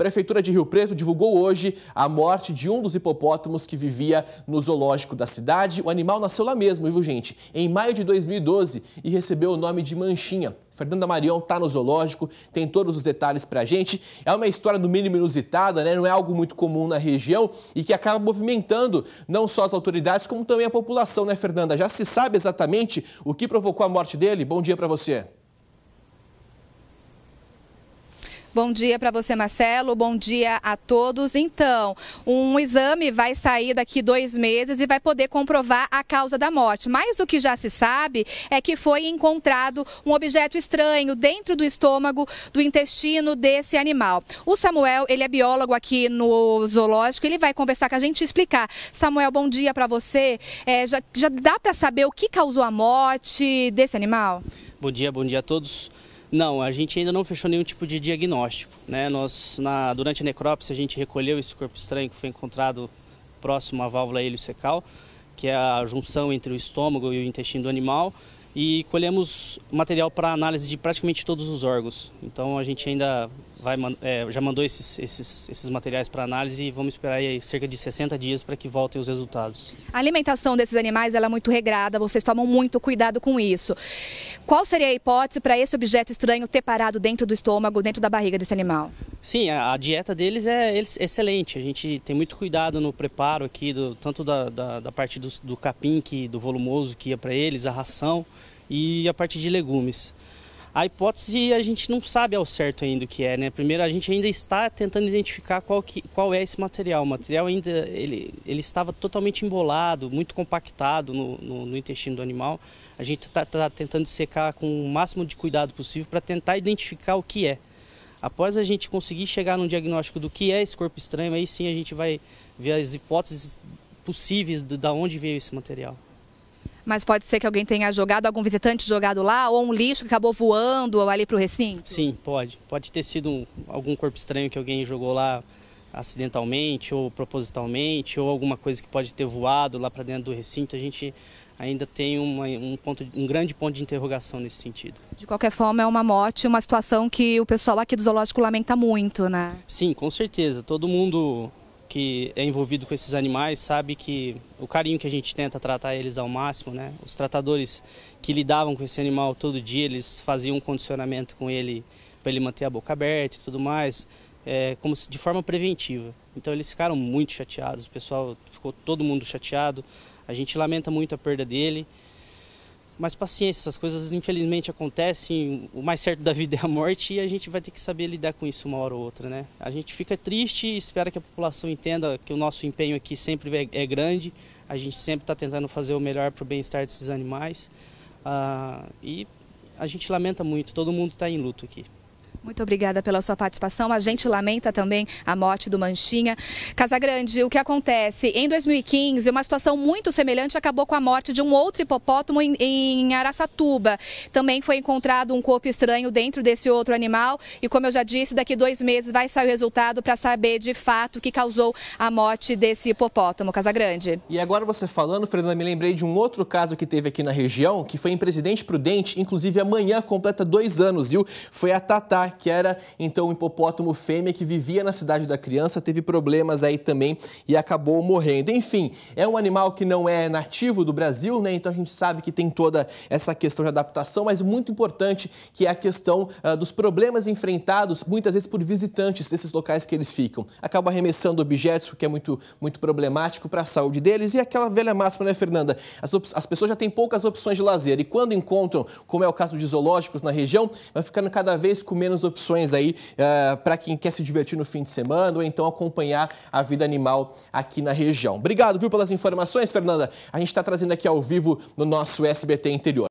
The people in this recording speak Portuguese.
Prefeitura de Rio Preto divulgou hoje a morte de um dos hipopótamos que vivia no zoológico da cidade. O animal nasceu lá mesmo, viu gente? Em maio de 2012 e recebeu o nome de Manchinha. Fernanda Marion está no zoológico, tem todos os detalhes para a gente. É uma história no mínimo inusitada, né? não é algo muito comum na região e que acaba movimentando não só as autoridades, como também a população, né, Fernanda? Já se sabe exatamente o que provocou a morte dele? Bom dia para você. Bom dia para você, Marcelo. Bom dia a todos. Então, um exame vai sair daqui dois meses e vai poder comprovar a causa da morte. Mas o que já se sabe é que foi encontrado um objeto estranho dentro do estômago, do intestino desse animal. O Samuel, ele é biólogo aqui no zoológico. Ele vai conversar com a gente e explicar. Samuel, bom dia para você. É, já, já dá para saber o que causou a morte desse animal? Bom dia, bom dia a todos. Não, a gente ainda não fechou nenhum tipo de diagnóstico. Né? Nós, na, durante a necrópsia, a gente recolheu esse corpo estranho que foi encontrado próximo à válvula heliocecal, que é a junção entre o estômago e o intestino do animal e colhemos material para análise de praticamente todos os órgãos. Então a gente ainda vai, é, já mandou esses, esses, esses materiais para análise e vamos esperar cerca de 60 dias para que voltem os resultados. A alimentação desses animais é muito regrada, vocês tomam muito cuidado com isso. Qual seria a hipótese para esse objeto estranho ter parado dentro do estômago, dentro da barriga desse animal? Sim, a, a dieta deles é, é excelente. A gente tem muito cuidado no preparo aqui, do, tanto da, da, da parte do, do capim, que, do volumoso que ia para eles, a ração e a parte de legumes. A hipótese a gente não sabe ao certo ainda o que é, né? Primeiro a gente ainda está tentando identificar qual, que, qual é esse material. O material ainda ele, ele estava totalmente embolado, muito compactado no, no, no intestino do animal. A gente está tá tentando secar com o máximo de cuidado possível para tentar identificar o que é. Após a gente conseguir chegar num diagnóstico do que é esse corpo estranho, aí sim a gente vai ver as hipóteses possíveis de, de onde veio esse material. Mas pode ser que alguém tenha jogado, algum visitante jogado lá, ou um lixo que acabou voando ali para o recinto? Sim, pode. Pode ter sido um, algum corpo estranho que alguém jogou lá acidentalmente ou propositalmente, ou alguma coisa que pode ter voado lá para dentro do recinto. A gente ainda tem uma, um, ponto, um grande ponto de interrogação nesse sentido. De qualquer forma, é uma morte, uma situação que o pessoal aqui do zoológico lamenta muito, né? Sim, com certeza. Todo mundo que é envolvido com esses animais sabe que o carinho que a gente tenta tratar eles ao máximo, né? Os tratadores que lidavam com esse animal todo dia, eles faziam um condicionamento com ele para ele manter a boca aberta e tudo mais, é, como se, de forma preventiva. Então eles ficaram muito chateados, o pessoal ficou todo mundo chateado. A gente lamenta muito a perda dele. Mas paciência, essas coisas infelizmente acontecem, o mais certo da vida é a morte e a gente vai ter que saber lidar com isso uma hora ou outra, né? A gente fica triste e espera que a população entenda que o nosso empenho aqui sempre é, é grande, a gente sempre está tentando fazer o melhor para o bem-estar desses animais uh, e a gente lamenta muito, todo mundo está em luto aqui. Muito obrigada pela sua participação. A gente lamenta também a morte do Manchinha. Casagrande, o que acontece? Em 2015, uma situação muito semelhante acabou com a morte de um outro hipopótamo em, em Araçatuba. Também foi encontrado um corpo estranho dentro desse outro animal. E como eu já disse, daqui dois meses vai sair o resultado para saber de fato o que causou a morte desse hipopótamo. Casagrande. E agora você falando, Fernanda, me lembrei de um outro caso que teve aqui na região, que foi em Presidente Prudente, inclusive amanhã completa dois anos, viu? Foi a Tatá que era então um hipopótamo fêmea que vivia na cidade da criança, teve problemas aí também e acabou morrendo. Enfim, é um animal que não é nativo do Brasil, né? Então a gente sabe que tem toda essa questão de adaptação, mas muito importante que é a questão uh, dos problemas enfrentados muitas vezes por visitantes desses locais que eles ficam. Acaba arremessando objetos, o que é muito, muito problemático para a saúde deles. E aquela velha máxima, né, Fernanda? As, as pessoas já têm poucas opções de lazer e quando encontram, como é o caso de zoológicos na região, vai ficando cada vez com menos várias opções aí uh, eh, para quem quer se divertir no fim de semana ou então acompanhar a vida animal aqui na região. Obrigado, viu, pelas informações, Fernanda. A gente está trazendo aqui ao vivo no nosso SBT Interior.